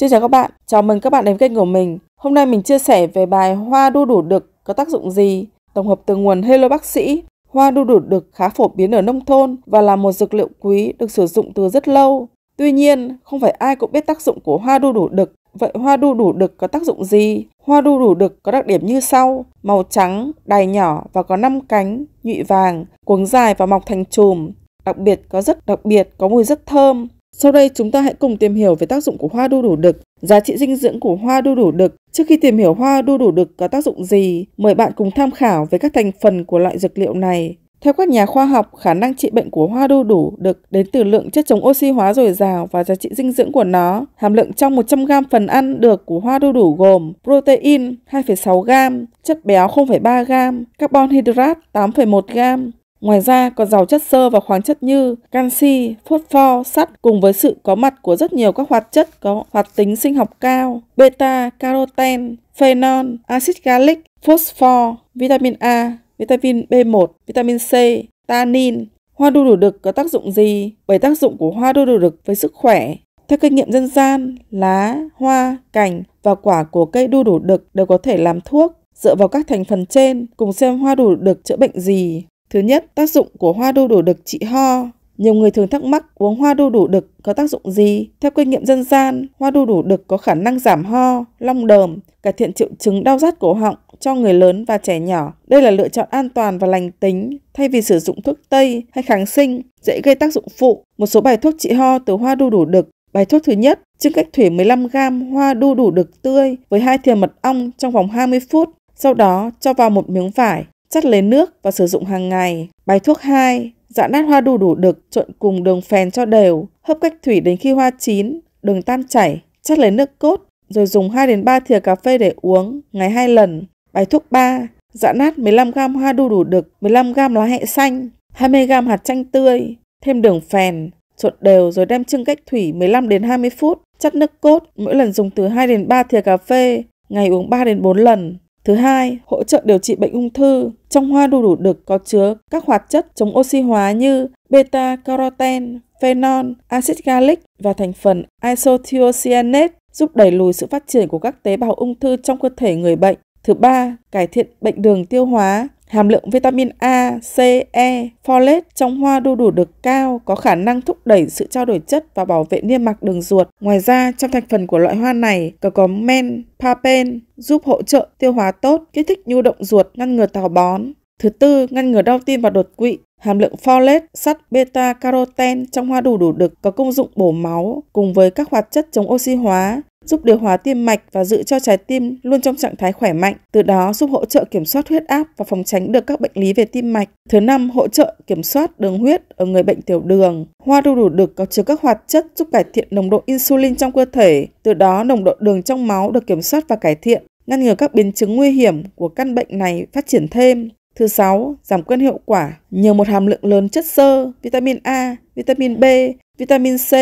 Xin chào các bạn, chào mừng các bạn đến kênh của mình. Hôm nay mình chia sẻ về bài hoa đu đủ đực có tác dụng gì, tổng hợp từ nguồn Hello Bác sĩ. Hoa đu đủ đực khá phổ biến ở nông thôn và là một dược liệu quý được sử dụng từ rất lâu. Tuy nhiên, không phải ai cũng biết tác dụng của hoa đu đủ đực. Vậy hoa đu đủ đực có tác dụng gì? Hoa đu đủ đực có đặc điểm như sau: màu trắng, đài nhỏ và có 5 cánh, nhụy vàng, cuống dài và mọc thành chùm. Đặc biệt có rất đặc biệt có mùi rất thơm, sau đây chúng ta hãy cùng tìm hiểu về tác dụng của hoa đu đủ đực, giá trị dinh dưỡng của hoa đu đủ đực. Trước khi tìm hiểu hoa đu đủ đực có tác dụng gì, mời bạn cùng tham khảo về các thành phần của loại dược liệu này. Theo các nhà khoa học, khả năng trị bệnh của hoa đu đủ được đến từ lượng chất chống oxy hóa dồi dào và giá trị dinh dưỡng của nó. Hàm lượng trong 100g phần ăn được của hoa đu đủ gồm protein 2,6g, chất béo 0,3g, carbon hydrate 8,1g, Ngoài ra còn giàu chất xơ và khoáng chất như canxi, phốt pho, sắt cùng với sự có mặt của rất nhiều các hoạt chất có hoạt tính sinh học cao, beta, caroten, phenol, axit gallic, phosphor, vitamin A, vitamin B1, vitamin C, tannin. Hoa đu đủ đực có tác dụng gì? Bởi tác dụng của hoa đu đủ đực với sức khỏe. Theo kinh nghiệm dân gian, lá, hoa, cành và quả của cây đu đủ đực đều có thể làm thuốc. Dựa vào các thành phần trên, cùng xem hoa đu đủ đực chữa bệnh gì. Thứ nhất, tác dụng của hoa đu đủ đực trị ho. Nhiều người thường thắc mắc uống hoa đu đủ đực có tác dụng gì? Theo kinh nghiệm dân gian, hoa đu đủ đực có khả năng giảm ho, long đờm, cải thiện triệu chứng đau rát cổ họng cho người lớn và trẻ nhỏ. Đây là lựa chọn an toàn và lành tính thay vì sử dụng thuốc tây hay kháng sinh dễ gây tác dụng phụ. Một số bài thuốc trị ho từ hoa đu đủ đực. Bài thuốc thứ nhất, chưng cách thủy 15g hoa đu đủ đực tươi với hai thìa mật ong trong vòng 20 phút. Sau đó cho vào một miếng vải chất lấy nước và sử dụng hàng ngày. Bài thuốc 2, dã nát hoa đu đủ đực trộn cùng đường phèn cho đều, hấp cách thủy đến khi hoa chín, đường tan chảy, chất lấy nước cốt, rồi dùng 2 đến 3 thìa cà phê để uống, ngày 2 lần. Bài thuốc 3, dã nát 15 g hoa đu đủ đực, 15 g lá hẹ xanh, 20 g hạt chanh tươi, thêm đường phèn, trộn đều rồi đem chưng cách thủy 15 đến 20 phút, chất nước cốt, mỗi lần dùng từ 2 đến 3 thìa cà phê, ngày uống 3 đến 4 lần. Thứ hai, hỗ trợ điều trị bệnh ung thư. Trong hoa đu đủ đực có chứa các hoạt chất chống oxy hóa như beta carotene phenol, axit gallic và thành phần isothiocyanate giúp đẩy lùi sự phát triển của các tế bào ung thư trong cơ thể người bệnh. Thứ ba, cải thiện bệnh đường tiêu hóa. Hàm lượng vitamin A, C, E, folate trong hoa đu đủ được cao có khả năng thúc đẩy sự trao đổi chất và bảo vệ niêm mạc đường ruột. Ngoài ra, trong thành phần của loại hoa này còn có men, papen giúp hỗ trợ tiêu hóa tốt, kích thích nhu động ruột, ngăn ngừa tào bón. Thứ tư, ngăn ngừa đau tim và đột quỵ. Hàm lượng folate, sắt beta caroten trong hoa đu đủ đực có công dụng bổ máu cùng với các hoạt chất chống oxy hóa, giúp điều hòa tim mạch và giữ cho trái tim luôn trong trạng thái khỏe mạnh, từ đó giúp hỗ trợ kiểm soát huyết áp và phòng tránh được các bệnh lý về tim mạch. Thứ năm, hỗ trợ kiểm soát đường huyết ở người bệnh tiểu đường. Hoa đu đủ đực có chứa các hoạt chất giúp cải thiện nồng độ insulin trong cơ thể, từ đó nồng độ đường trong máu được kiểm soát và cải thiện, ngăn ngừa các biến chứng nguy hiểm của căn bệnh này phát triển thêm. Thứ sáu, giảm cân hiệu quả nhờ một hàm lượng lớn chất xơ, vitamin A, vitamin B, vitamin C,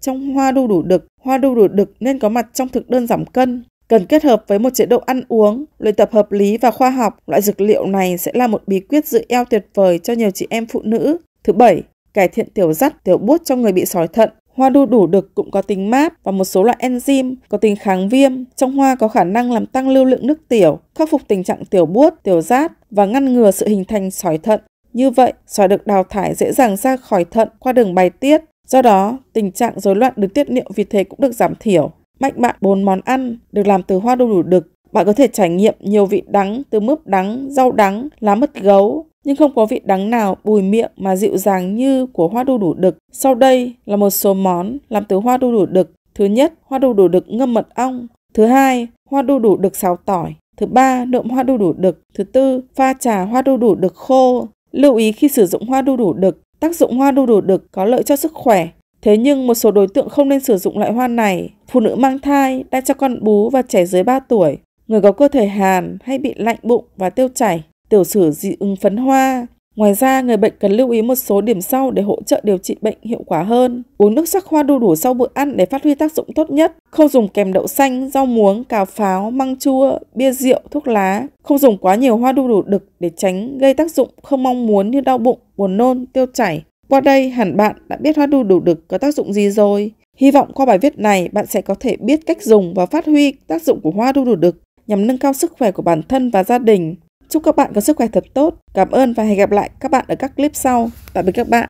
trong hoa đu đủ đực, hoa đu đủ đực nên có mặt trong thực đơn giảm cân. Cần kết hợp với một chế độ ăn uống, luyện tập hợp lý và khoa học, loại dược liệu này sẽ là một bí quyết giữ eo tuyệt vời cho nhiều chị em phụ nữ. Thứ bảy, cải thiện tiểu dắt, tiểu bút cho người bị sỏi thận. Hoa đu đủ đực cũng có tính mát và một số loại enzyme có tính kháng viêm. Trong hoa có khả năng làm tăng lưu lượng nước tiểu, khắc phục tình trạng tiểu buốt, tiểu rát và ngăn ngừa sự hình thành sỏi thận. Như vậy, sỏi được đào thải dễ dàng ra khỏi thận qua đường bài tiết, Do đó, tình trạng rối loạn đường tiết niệu vì thế cũng được giảm thiểu. Mạnh bạn bốn món ăn được làm từ hoa đu đủ đực. Bạn có thể trải nghiệm nhiều vị đắng từ mướp đắng, rau đắng, lá mứt gấu, nhưng không có vị đắng nào bùi miệng mà dịu dàng như của hoa đu đủ đực. Sau đây là một số món làm từ hoa đu đủ đực. Thứ nhất, hoa đu đủ đực ngâm mật ong. Thứ hai, hoa đu đủ đực xào tỏi. Thứ ba, nộm hoa đu đủ đực. Thứ tư, pha trà hoa đu đủ đực khô. Lưu ý khi sử dụng hoa đu đủ đực, Tác dụng hoa đu đủ đực có lợi cho sức khỏe, thế nhưng một số đối tượng không nên sử dụng loại hoa này. Phụ nữ mang thai, đang cho con bú và trẻ dưới 3 tuổi, người có cơ thể hàn hay bị lạnh bụng và tiêu chảy, tiểu sử dị ứng phấn hoa, Ngoài ra, người bệnh cần lưu ý một số điểm sau để hỗ trợ điều trị bệnh hiệu quả hơn. Uống nước sắc hoa đu đủ sau bữa ăn để phát huy tác dụng tốt nhất. Không dùng kèm đậu xanh, rau muống, cà pháo, măng chua, bia rượu, thuốc lá. Không dùng quá nhiều hoa đu đủ đực để tránh gây tác dụng không mong muốn như đau bụng, buồn nôn, tiêu chảy. Qua đây, hẳn bạn đã biết hoa đu đủ đực có tác dụng gì rồi. Hy vọng qua bài viết này, bạn sẽ có thể biết cách dùng và phát huy tác dụng của hoa đu đủ đực nhằm nâng cao sức khỏe của bản thân và gia đình. Chúc các bạn có sức khỏe thật tốt. Cảm ơn và hẹn gặp lại các bạn ở các clip sau. Tạm biệt các bạn.